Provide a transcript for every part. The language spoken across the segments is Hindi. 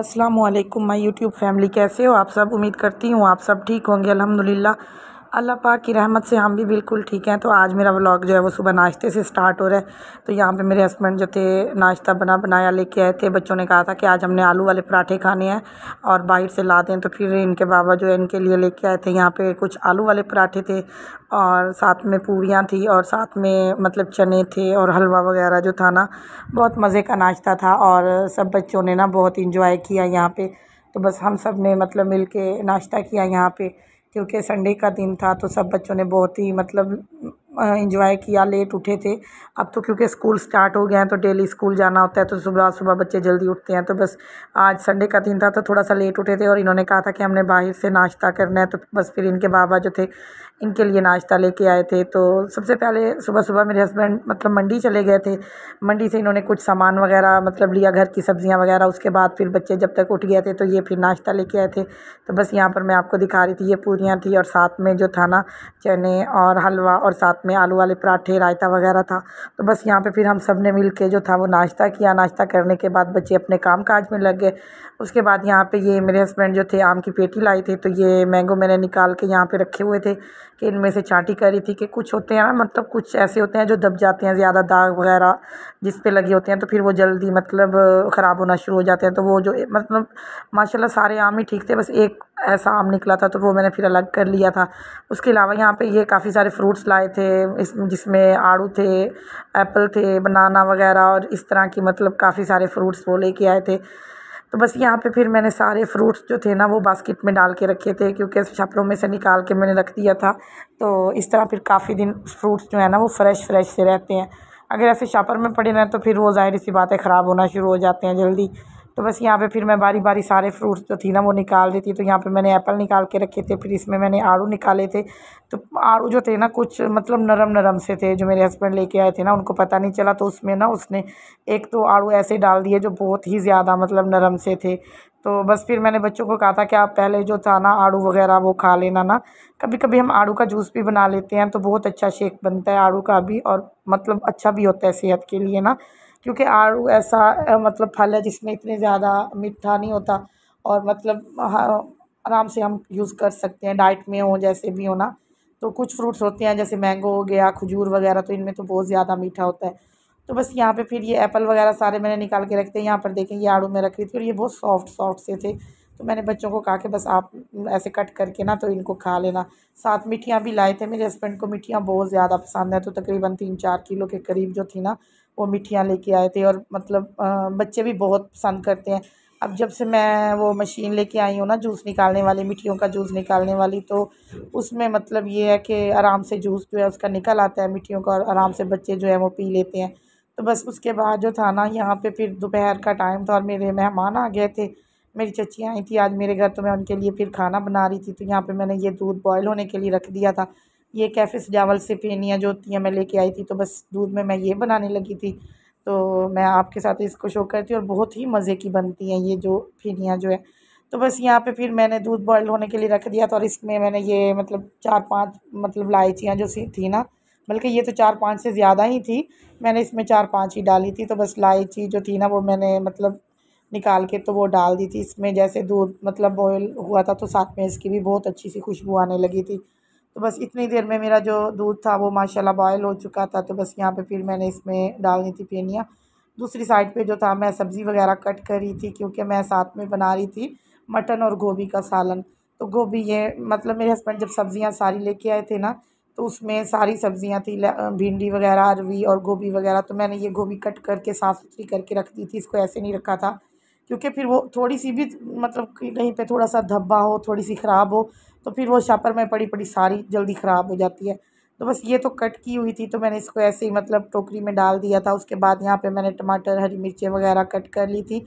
Aslam my YouTube YouTube family कैसे हो आप सब उम्मीद करती हूँ आप सब ठीक होंगे अलहमदिल्ला अल्लाह पाक की रहमत से हम भी बिल्कुल ठीक हैं तो आज मेरा व्लॉग जो है वो सुबह नाश्ते से स्टार्ट हो रहा है तो यहाँ पे मेरे हस्बैंड जो थे नाश्ता बना बनाया लेके आए थे बच्चों ने कहा था कि आज हमने आलू वाले पराठे खाने हैं और बाहर से ला दें तो फिर इनके बाबा जो है इनके लिए लेके आए थे यहाँ पे कुछ आलू वाले पराठे थे और साथ में पूड़ियाँ थी और साथ में मतलब चने थे और हलवा वगैरह जो था ना बहुत मज़े का नाश्ता था और सब बच्चों ने ना बहुत इंजॉय किया यहाँ पर तो बस हम सब ने मतलब मिल के नाश्ता किया यहाँ पर क्योंकि संडे का दिन था तो सब बच्चों ने बहुत ही मतलब इंजॉय किया लेट उठे थे अब तो क्योंकि स्कूल स्टार्ट हो गए हैं तो डेली स्कूल जाना होता है तो सुबह सुबह बच्चे जल्दी उठते हैं तो बस आज संडे का दिन था तो थोड़ा सा लेट उठे थे और इन्होंने कहा था कि हमने बाहर से नाश्ता करना है तो बस फिर इनके बाबा जो थे इनके लिए नाश्ता लेके आए थे तो सबसे पहले सुबह सुबह मेरे हस्बैंड मतलब मंडी चले गए थे मंडी से इन्होंने कुछ सामान वगैरह मतलब लिया घर की सब्ज़ियाँ वगैरह उसके बाद फिर बच्चे जब तक उठ गए थे तो ये फिर नाश्ता लेके आए थे तो बस यहाँ पर मैं आपको दिखा रही थी ये पूरियाँ थी और साथ में जो था ना चने और हलवा और साथ में आलू वाले पराठे रायता वगैरह था तो बस यहाँ पे फिर हम सब ने मिल के जो था वो नाश्ता किया नाश्ता करने के बाद बच्चे अपने काम काज में लग गए उसके बाद यहाँ पे ये मेरे हस्बैंड जो थे आम की पेटी लाए थे तो ये मैंगो मैंने निकाल के यहाँ पे रखे हुए थे कि इनमें से चाटी करी थी कि कुछ होते हैं ना मतलब कुछ ऐसे होते हैं जो दब जाते हैं ज़्यादा दाग वगैरह जिस पर लगे होते हैं तो फिर वो जल्दी मतलब ख़राब होना शुरू हो जाते हैं तो वो जो मतलब माशाला सारे आम ही ठीक थे बस एक ऐसा आम निकला था तो वो मैंने फिर अलग कर लिया था उसके अलावा यहाँ पे ये काफ़ी सारे फ्रूट्स लाए थे इस जिसमें आड़ू थे एप्पल थे बनाना वगैरह और इस तरह की मतलब काफ़ी सारे फ्रूट्स वो लेके आए थे तो बस यहाँ पे फिर मैंने सारे फ्रूट्स जो थे ना वो बास्केट में डाल के रखे थे क्योंकि छपरों में से निकाल के मैंने रख दिया था तो इस तरह फिर काफ़ी दिन फ्रूट्स जो है ना वो फ्रेश फ्रेश से रहते हैं अगर ऐसे छापर में पड़े रहें तो फिर वो ज़ाहिर सी बातें ख़राब होना शुरू हो जाते हैं जल्दी तो बस यहाँ पे फिर मैं बारी बारी सारे फ्रूट्स जो थी ना वो निकाल देती तो यहाँ पे मैंने एप्पल निकाल के रखे थे फिर इसमें मैंने आड़ू निकाले थे तो आड़ू जो थे ना कुछ मतलब नरम नरम से थे जो मेरे हस्बैंड लेके आए थे ना उनको पता नहीं चला तो उसमें ना उसने एक तो आड़ू ऐसे डाल दिए जो बहुत ही ज़्यादा मतलब नरम से थे तो बस फिर मैंने बच्चों को कहा था कि आप पहले जो था ना आड़ू वगैरह वो खा लेना ना कभी कभी हम आड़ू का जूस भी बना लेते हैं तो बहुत अच्छा शेक बनता है आड़ू का भी और मतलब अच्छा भी होता है सेहत के लिए ना क्योंकि आड़ू ऐसा मतलब फल है जिसमें इतने ज़्यादा मीठा नहीं होता और मतलब आराम से हम यूज़ कर सकते हैं डाइट में हो जैसे भी हो ना तो कुछ फ्रूट्स होते हैं जैसे मैंगो हो गया खजूर वगैरह तो इनमें तो बहुत ज़्यादा मीठा होता है तो बस यहाँ पे फिर ये एप्पल वगैरह सारे मैंने निकाल के रखते हैं यहाँ पर देखें ये आड़ू में रख रही थी और ये बहुत सॉफ्ट सॉफ्ट से थे तो मैंने बच्चों को कहा कि बस आप ऐसे कट करके ना तो इनको खा लेना साथ मिठियाँ भी लाए थे मेरे हस्बैंड को मिठियाँ बहुत ज़्यादा पसंद है तो तकरीबन तीन चार किलो के करीब जो थी ना वो मिठियाँ लेके आए थे और मतलब बच्चे भी बहुत पसंद करते हैं अब जब से मैं वो मशीन लेके आई हूँ ना जूस निकालने वाली मिठियों का जूस निकालने वाली तो उसमें मतलब ये है कि आराम से जूस जो है उसका निकल आता है मिठियों का और आराम से बच्चे जो है वो पी लेते हैं तो बस उसके बाद जो था ना यहाँ पे फिर दोपहर का टाइम था और मेरे मेहमान आ गए थे मेरी चची आई थी आज मेरे घर तो मैं उनके लिए फिर खाना बना रही थी तो यहाँ पर मैंने ये दूध बॉयल होने के लिए रख दिया था ये कैफ़े सजावल से पेनियाँ जो होती हैं मैं लेके आई थी तो बस दूध में मैं ये बनाने लगी थी तो मैं आपके साथ इसको शो करती हूँ और बहुत ही मज़े की बनती हैं ये जो पेनियाँ जो है तो बस यहाँ पे फिर मैंने दूध बॉयल होने के लिए रख दिया था और इसमें मैंने ये मतलब चार पाँच मतलब लाइचियाँ जो सी थी ना बल्कि ये तो चार पाँच से ज़्यादा ही थी मैंने इसमें चार पाँच ही डाली थी तो बस लाइची जो थी ना वो मैंने मतलब निकाल के तो वो डाल दी थी इसमें जैसे दूध मतलब बॉयल हुआ था तो साथ में इसकी भी बहुत अच्छी सी खुशबू आने लगी थी तो बस इतनी देर में मेरा जो दूध था वो माशाल्लाह बॉयल हो चुका था तो बस यहाँ पे फिर मैंने इसमें डालनी थी पेनियाँ दूसरी साइड पे जो था मैं सब्ज़ी वगैरह कट कर रही थी क्योंकि मैं साथ में बना रही थी मटन और गोभी का सालन तो गोभी ये मतलब मेरे हस्बैंड जब सब्ज़ियाँ सारी लेके आए थे ना तो उसमें सारी सब्ज़ियाँ थी भिंडी वगैरह अरवी और गोभी वगैरह तो मैंने ये गोभी कट करके साफ़ सुथरी करके रख दी थी इसको ऐसे नहीं रखा था क्योंकि फिर वो थोड़ी सी भी मतलब कहीं पे थोड़ा सा धब्बा हो थोड़ी सी ख़राब हो तो फिर वो शापर में पड़ी पड़ी सारी जल्दी ख़राब हो जाती है तो बस ये तो कट की हुई थी तो मैंने इसको ऐसे ही मतलब टोकरी में डाल दिया था उसके बाद यहाँ पर मैंने टमाटर हरी मिर्चें वगैरह कट कर ली थी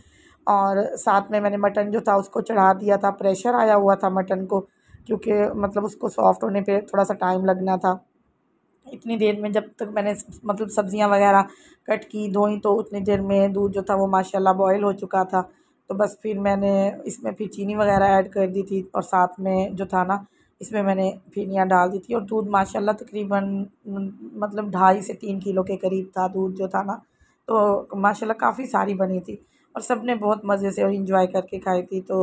और साथ में मैंने मटन जो था उसको चढ़ा दिया था प्रेशर आया हुआ था मटन को क्योंकि मतलब उसको सॉफ्ट होने पे थोड़ा सा टाइम लगना था इतनी देर में जब तक मैंने मतलब सब्ज़ियाँ वगैरह कट की धोई तो उतनी देर में दूध जो था वो माशाल्लाह बॉयल हो चुका था तो बस फिर मैंने इसमें फिर चीनी वगैरह ऐड कर दी थी और साथ में जो था ना इसमें मैंने फिनियाँ डाल दी थी और दूध माशाल्लाह तकरीबन मतलब ढाई से तीन किलो के करीब था दूध जो था ना तो माशाल्लाह काफ़ी सारी बनी थी और सब ने बहुत मज़े से और इन्जॉय करके खाई थी तो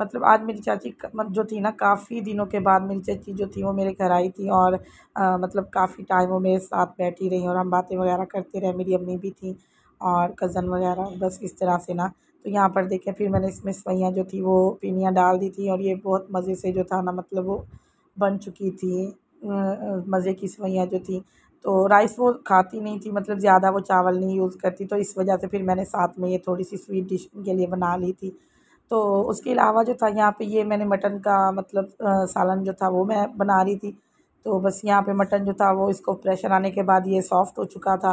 मतलब आज मेरी चाची जो थी ना काफ़ी दिनों के बाद मेरी चाची जो थी वो मेरे घर आई थी और आ, मतलब काफ़ी टाइम वो मेरे साथ बैठी रही और हम बातें वगैरह करते रहे मेरी अम्मी भी थी और कज़न वगैरह बस इस तरह से ना तो यहाँ पर देखें फिर मैंने इसमें सवैयाँ जो थी वो पीनियाँ डाल दी थी और ये बहुत मज़े से जो था ना मतलब वो बन चुकी थी मज़े की सवैयाँ जो थी तो राइस वो खाती नहीं थी मतलब ज़्यादा वो चावल नहीं यूज़ करती तो इस वजह से फिर मैंने साथ में ये थोड़ी सी स्वीट डिश के लिए बना ली थी तो उसके अलावा जो था यहाँ पे ये मैंने मटन का मतलब सालन जो था वो मैं बना रही थी तो बस यहाँ पे मटन जो था वो इसको प्रेशर आने के बाद ये सॉफ़्ट हो चुका था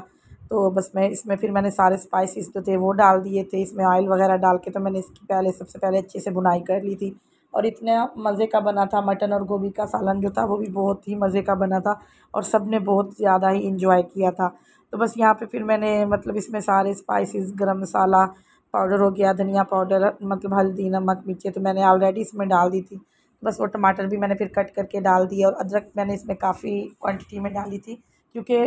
तो बस मैं इसमें फिर मैंने सारे स्पाइसेस जो थे वो डाल दिए थे इसमें ऑयल वगैरह डाल के तो मैंने इसकी पहले सबसे पहले अच्छे से बुनाई कर ली थी और इतना मज़े का बना था मटन और गोभी का सालन जो था वो भी बहुत ही मज़े का बना था और सब ने बहुत ज़्यादा ही इंजॉय किया था तो बस यहाँ पे फिर मैंने मतलब इसमें सारे स्पाइसेस गरम मसाला पाउडर हो गया धनिया पाउडर मतलब हल्दी नमक मिर्ची तो मैंने ऑलरेडी इसमें डाल दी थी तो बस वो टमाटर भी मैंने फिर कट करके डाल दिए और अदरक मैंने इसमें काफ़ी क्वांटिटी में डाली थी क्योंकि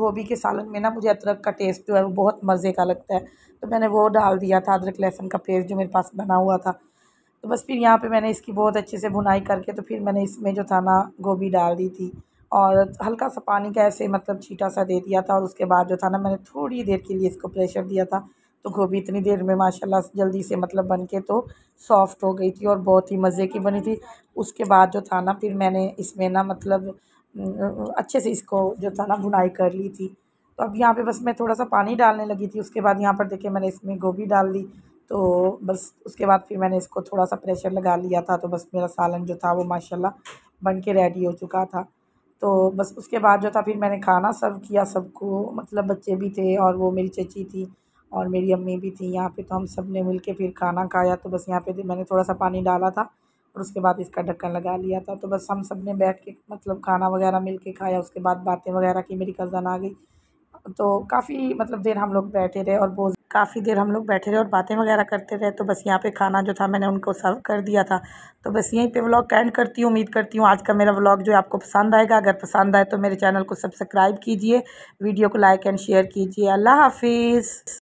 गोभी के सालन में ना मुझे अदरक का टेस्ट जो है वो बहुत मज़े का लगता है तो मैंने वो डाल दिया था अदरक लहसुन का पेस्ट जो मेरे पास बना हुआ था तो बस फिर यहाँ पे मैंने इसकी बहुत अच्छे से भुनाई करके तो फिर मैंने इसमें जो था ना गोभी डाल दी थी और हल्का सा पानी का ऐसे मतलब छीटा सा दे दिया था और उसके बाद जो था ना मैंने थोड़ी देर के लिए इसको प्रेशर दिया था तो गोभी इतनी देर में माशाल्लाह जल्दी से मतलब बन के तो सॉफ्ट हो गई थी और बहुत ही मज़े की बनी थी उसके बाद जो था ना फिर मैंने इसमें ना मतलब अच्छे से इसको जो था ना बुनाई कर ली थी तो अब यहाँ पे बस मैं थोड़ा सा पानी डालने लगी थी उसके बाद यहाँ पर देखे मैंने इसमें गोभी डाल दी तो बस उसके बाद फिर मैंने इसको थोड़ा सा प्रेशर लगा लिया था तो बस मेरा सालन जो था वो माशा बन के रेडी हो चुका था तो बस उसके बाद जो था फिर मैंने खाना सर्व किया सबको मतलब बच्चे भी थे और वो मेरी चची थी और मेरी अम्मी भी थी यहाँ पे तो हम सब ने मिल के फिर खाना खाया तो बस यहाँ पे मैंने थोड़ा सा पानी डाला था और उसके बाद इसका ढक्कन लगा लिया था तो बस हम सब ने बैठ के मतलब खाना वगैरह मिल के खाया उसके बाद बातें वगैरह की मेरी कज़न आ गई तो काफ़ी मतलब देर हम लोग बैठे रहे और बहुत काफ़ी देर हम लोग बैठे रहे और बातें वगैरह करते रहे तो बस यहाँ पे खाना जो था मैंने उनको सर्व कर दिया था तो बस यहीं पे व्लॉग एंड करती हूँ उम्मीद करती हूँ आज का मेरा व्लॉग जो है आपको पसंद आएगा अगर पसंद आए तो मेरे चैनल को सब्सक्राइब कीजिए वीडियो को लाइक एंड शेयर कीजिए अल्लाह हाफिज़